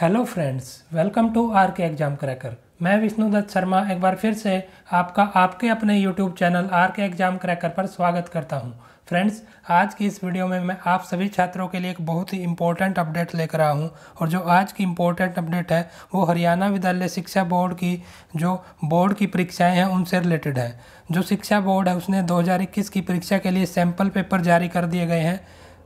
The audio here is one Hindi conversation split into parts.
hello friends welcome to R K exam cracker मैं विष्णुदत्त शर्मा एक बार फिर से आपका आपके अपने YouTube channel R K exam cracker पर स्वागत करता हूं फ्रेंड्स आज की इस वीडियो में मैं आप सभी छात्रों के लिए एक बहुत ही इम्पोर्टेंट अपडेट लेकर आया हूं और जो आज की इम्पोर्टेंट अपडेट है वो हरियाणा विद्यालय शिक्षा बोर्ड की जो बोर्ड की परीक्षाएं हैं उनसे रिलेटेड है जो शिक्षा बोर्ड है उसने 2021 की परीक्षा के लिए सैम्पल पेपर जारी कर दिए गए हैं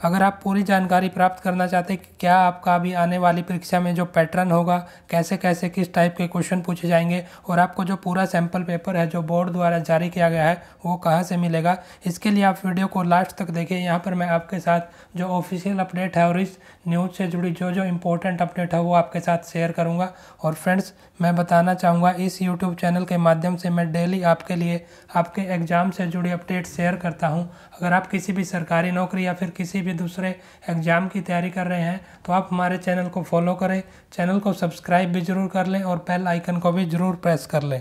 अगर आप पूरी जानकारी प्राप्त करना चाहते हैं कि क्या आपका अभी आने वाली परीक्षा में जो पैटर्न होगा कैसे कैसे किस टाइप के क्वेश्चन पूछे जाएंगे और आपको जो पूरा सैम्पल पेपर है जो बोर्ड द्वारा जारी किया गया है वो कहाँ से मिलेगा इसके लिए आप वीडियो को लास्ट तक देखें यहाँ पर मैं आपके साथ जो ऑफिशियल अपडेट है और इस न्यूज़ से जुड़ी जो जो इम्पोर्टेंट अपडेट है वो आपके साथ शेयर करूँगा और फ्रेंड्स मैं बताना चाहूँगा इस यूट्यूब चैनल के माध्यम से मैं डेली आपके लिए आपके एग्ज़ाम से जुड़ी अपडेट शेयर करता हूँ अगर आप किसी भी सरकारी नौकरी या फिर किसी भी भी दूसरे एग्ज़ाम की तैयारी कर रहे हैं तो आप हमारे चैनल को फॉलो करें चैनल को सब्सक्राइब भी ज़रूर कर लें और बेल आइकन को भी ज़रूर प्रेस कर लें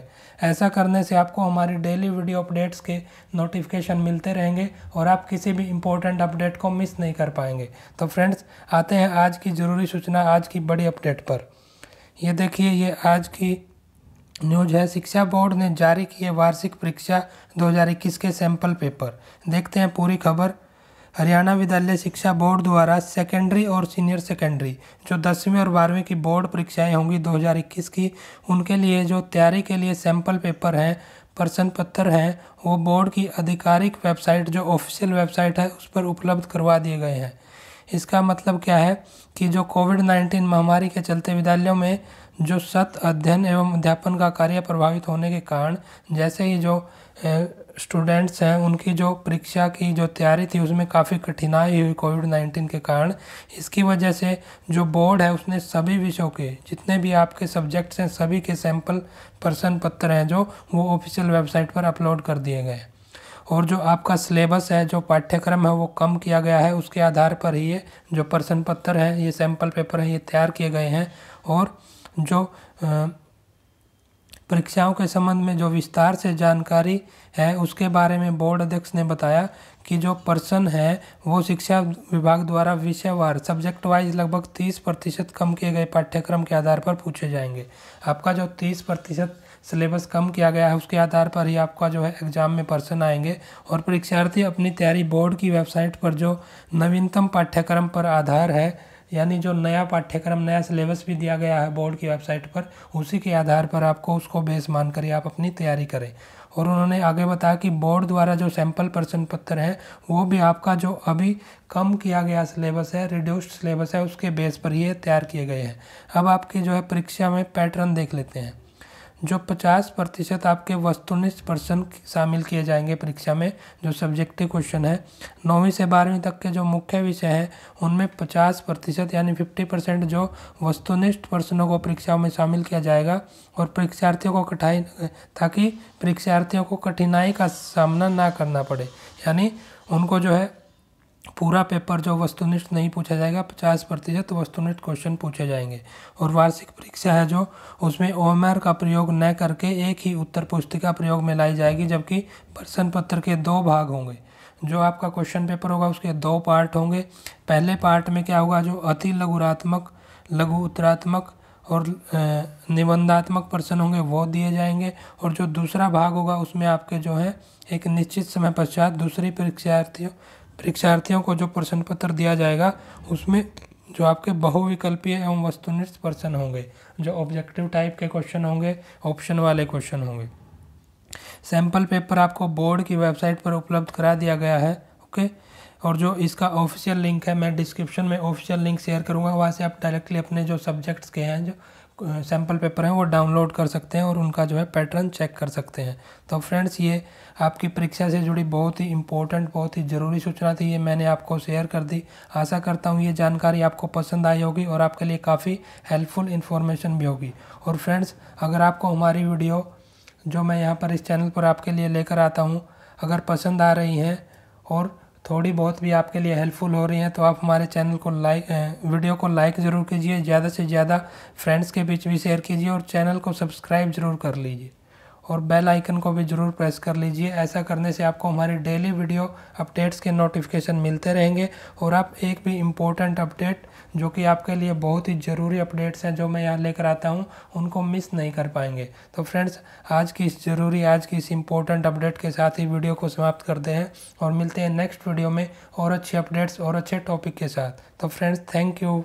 ऐसा करने से आपको हमारी डेली वीडियो अपडेट्स के नोटिफिकेशन मिलते रहेंगे और आप किसी भी इंपॉर्टेंट अपडेट को मिस नहीं कर पाएंगे तो फ्रेंड्स आते हैं आज की ज़रूरी सूचना आज की बड़ी अपडेट पर ये देखिए ये आज की न्यूज है शिक्षा बोर्ड ने जारी किए वार्षिक परीक्षा 2021 के सैंपल पेपर देखते हैं पूरी खबर हरियाणा विद्यालय शिक्षा बोर्ड द्वारा सेकेंडरी और सीनियर सेकेंडरी जो दसवीं और बारहवीं की बोर्ड परीक्षाएं होंगी 2021 की उनके लिए जो तैयारी के लिए सैंपल पेपर हैं प्रश्न पत्र हैं वो बोर्ड की आधिकारिक वेबसाइट जो ऑफिशियल वेबसाइट है उस पर उपलब्ध करवा दिए गए हैं इसका मतलब क्या है कि जो कोविड नाइन्टीन महामारी के चलते विद्यालयों में जो सत अध्ययन एवं अध्यापन का कार्य प्रभावित होने के कारण जैसे ही जो स्टूडेंट्स हैं उनकी जो परीक्षा की जो तैयारी थी उसमें काफ़ी कठिनाई हुई कोविड नाइन्टीन के कारण इसकी वजह से जो बोर्ड है उसने सभी विषयों के जितने भी आपके सब्जेक्ट्स हैं सभी के सैंपल पर्सन पत्र हैं जो वो ऑफिशियल वेबसाइट पर अपलोड कर दिए गए और जो आपका सिलेबस है जो पाठ्यक्रम है वो कम किया गया है उसके आधार पर ही ये जो पर्सन पत्र हैं ये सैम्पल पेपर हैं ये तैयार किए गए हैं और जो परीक्षाओं के संबंध में जो विस्तार से जानकारी है उसके बारे में बोर्ड अध्यक्ष ने बताया कि जो पर्सन है वो शिक्षा विभाग द्वारा विषयवार सब्जेक्ट वाइज लगभग तीस प्रतिशत कम किए गए पाठ्यक्रम के आधार पर पूछे जाएंगे आपका जो तीस प्रतिशत सिलेबस कम किया गया है उसके आधार पर ही आपका जो है एग्ज़ाम में पर्सन आएंगे और परीक्षार्थी अपनी तैयारी बोर्ड की वेबसाइट पर जो नवीनतम पाठ्यक्रम पर आधार है यानी जो नया पाठ्यक्रम नया सिलेबस भी दिया गया है बोर्ड की वेबसाइट पर उसी के आधार पर आपको उसको बेस मान कर आप अपनी तैयारी करें और उन्होंने आगे बताया कि बोर्ड द्वारा जो सैंपल प्रश्न पत्र है वो भी आपका जो अभी कम किया गया सिलेबस है रिड्यूस्ड सिलेबस है उसके बेस पर ये तैयार किए गए हैं अब आपकी जो है परीक्षा में पैटर्न देख लेते हैं जो 50 प्रतिशत आपके वस्तुनिष्ठ प्रश्न शामिल किए जाएंगे परीक्षा में जो सब्जेक्टिव क्वेश्चन है नौवीं से बारहवीं तक के जो मुख्य विषय हैं उनमें 50 प्रतिशत यानी 50 परसेंट जो वस्तुनिष्ठ प्रश्नों को परीक्षाओं में शामिल किया जाएगा और परीक्षार्थियों को कठाई ताकि परीक्षार्थियों को कठिनाई का सामना ना करना पड़े यानी उनको जो है पूरा पेपर जो वस्तुनिष्ठ नहीं पूछा जाएगा पचास प्रतिशत वस्तुनिष्ठ क्वेश्चन पूछे जाएंगे और वार्षिक परीक्षा है जो उसमें ओ का प्रयोग न करके एक ही उत्तर पुस्तिका प्रयोग में लाई जाएगी जबकि प्रश्न पत्र के दो भाग होंगे जो आपका क्वेश्चन पेपर होगा उसके दो पार्ट होंगे पहले पार्ट में क्या होगा जो अति लघुरात्मक लघु उत्तरात्मक और निबंधात्मक प्रश्न होंगे वो दिए जाएंगे और जो दूसरा भाग होगा उसमें आपके जो है एक निश्चित समय पश्चात दूसरी परीक्षार्थियों परीक्षार्थियों को जो प्रश्न पत्र दिया जाएगा उसमें जो आपके बहुविकल्पीय एवं वस्तुनिष्ठ प्रश्न होंगे जो ऑब्जेक्टिव टाइप के क्वेश्चन होंगे ऑप्शन वाले क्वेश्चन होंगे सैम्पल पेपर आपको बोर्ड की वेबसाइट पर उपलब्ध करा दिया गया है ओके और जो इसका ऑफिशियल लिंक है मैं डिस्क्रिप्शन में ऑफिशियल लिंक शेयर करूँगा वहाँ से आप डायरेक्टली अपने जो सब्जेक्ट्स के हैं जो सैम्पल पेपर हैं वो डाउनलोड कर सकते हैं और उनका जो है पैटर्न चेक कर सकते हैं तो फ्रेंड्स ये आपकी परीक्षा से जुड़ी बहुत ही इंपॉर्टेंट बहुत ही ज़रूरी सूचना थी ये मैंने आपको शेयर कर दी आशा करता हूँ ये जानकारी आपको पसंद आई होगी और आपके लिए काफ़ी हेल्पफुल इन्फॉर्मेशन भी होगी और फ्रेंड्स अगर आपको हमारी वीडियो जो मैं यहाँ पर इस चैनल पर आपके लिए लेकर आता हूँ अगर पसंद आ रही हैं और थोड़ी बहुत भी आपके लिए हेल्पफुल हो रही हैं तो आप हमारे चैनल को लाइक वीडियो को लाइक ज़रूर कीजिए ज़्यादा से ज़्यादा फ्रेंड्स के बीच भी शेयर कीजिए और चैनल को सब्सक्राइब ज़रूर कर लीजिए और बेल आइकन को भी ज़रूर प्रेस कर लीजिए ऐसा करने से आपको हमारी डेली वीडियो अपडेट्स के नोटिफिकेशन मिलते रहेंगे और आप एक भी इम्पोर्टेंट अपडेट जो कि आपके लिए बहुत ही ज़रूरी अपडेट्स हैं जो मैं यहाँ लेकर आता हूँ उनको मिस नहीं कर पाएंगे तो फ्रेंड्स आज की इस ज़रूरी आज की इस इम्पोर्टेंट अपडेट के साथ ही वीडियो को समाप्त करते हैं और मिलते हैं नेक्स्ट वीडियो में और अच्छे अपडेट्स और अच्छे टॉपिक के साथ तो फ्रेंड्स थैंक यू